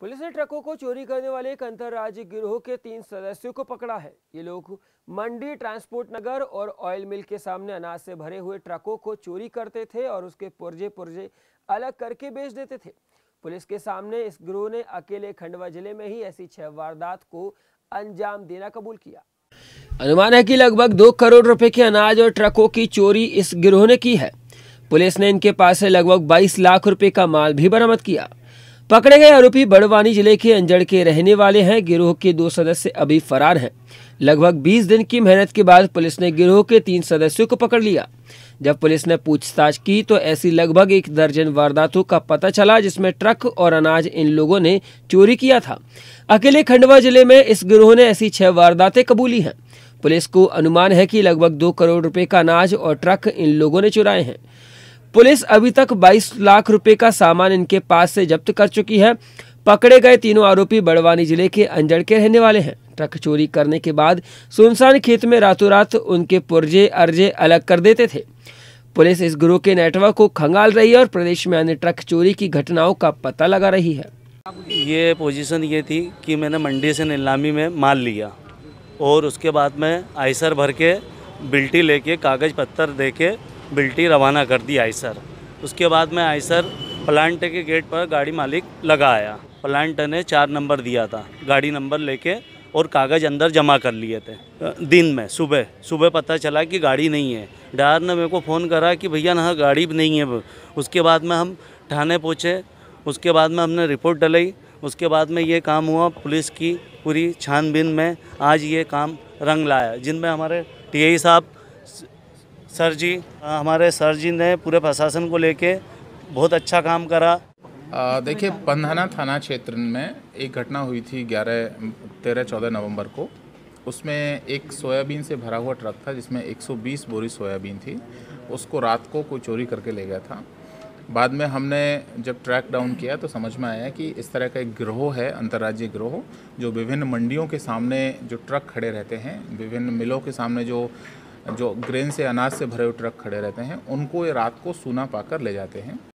police ने ट्रकों को चोरी करने वाले एक अंतर्राज्यीय गिरोह के तीन सदस्यों को पकड़ा है ये लोग मंडी ट्रांसपोर्ट नगर और ऑयल मिल के सामने अनाज से भरे हुए ट्रकों को चोरी करते थे और उसके पुर्जे पुर्जे अलग करके बेच देते थे पुलिस के सामने इस गिरोह ने अकेले खंडवा जिले में ही ऐसी छह वारदात को अंजाम देना कबूल किया अनुमान है कि लगभग दो करोड़ रुपए के अनाज और ट्रकों की चोरी इस गिरोह ने की है पुलिस ने इनके पास से लगभग 22 लाख रुपए का माल भी बरामद किया पकड़े गए आरोपी बड़वानी जिले के अंजड़ के रहने वाले हैं गिरोह के दो सदस्य अभी फरार हैं लगभग 20 दिन की मेहनत के बाद पुलिस ने गिरोह के तीन सदस्यों को पकड़ लिया जब पुलिस ने पूछताछ की तो ऐसी लगभग एक दर्जन वारदातों का पता चला जिसमें ट्रक और अनाज इन लोगों ने चोरी किया था अकेले खंडवा जिले में इस गिरोह ने ऐसी छह वारदातें कबूली हैं पुलिस को अनुमान है कि लगभग दो करोड़ रुपए का अनाज और ट्रक इन लोगों ने चुराए हैं पुलिस अभी तक 22 लाख रुपए का सामान इनके पास से जब्त कर चुकी है पकड़े गए तीनों आरोपी बड़वानी जिले के अंजड़ के रहने वाले हैं ट्रक चोरी करने के बाद सुनसान खेत में रातों रात उनके पुर्जे अर्जे अलग कर देते थे पुलिस इस ग्रोह के नेटवर्क को खंगाल रही है और प्रदेश में अन्य ट्रक चोरी की घटनाओं का पता लगा रही है ये पोजीशन ये थी कि मैंने मंडी से नीलामी में माल लिया और उसके बाद में आयसर भर के बिल्टी लेके कागज़ पत्थर दे के बिल्टी रवाना कर दी आइसर उसके बाद मैं आइसर प्लांट के गेट पर गाड़ी मालिक लगा आया प्लांट ने चार नंबर दिया था गाड़ी नंबर लेके और कागज़ अंदर जमा कर लिए थे दिन में सुबह सुबह पता चला कि गाड़ी नहीं है डायर ने मेरे को फ़ोन करा कि भैया ना गाड़ी नहीं है उसके बाद में हम थाने पहुँचे उसके बाद में हमने रिपोर्ट डलाई उसके बाद में ये काम हुआ पुलिस की पूरी छानबीन में आज ये काम रंग लाया जिनमें हमारे टीआई साहब सर जी हमारे सर जी ने पूरे प्रशासन को लेके बहुत अच्छा काम करा देखिए पंधाना थाना क्षेत्र में एक घटना हुई थी ग्यारह तेरह चौदह नवंबर को उसमें एक सोयाबीन से भरा हुआ ट्रक था जिसमें 120 बोरी सोयाबीन थी उसको रात को कोई चोरी करके ले गया था बाद में हमने जब ट्रैक डाउन किया तो समझ में आया कि इस तरह का एक ग्रोह है अंतर्राज्यीय ग्रोह जो विभिन्न मंडियों के सामने जो ट्रक खड़े रहते हैं विभिन्न मिलों के सामने जो जो ग्रेन से अनाज से भरे हुए ट्रक खड़े रहते हैं उनको ये रात को सूना पाकर ले जाते हैं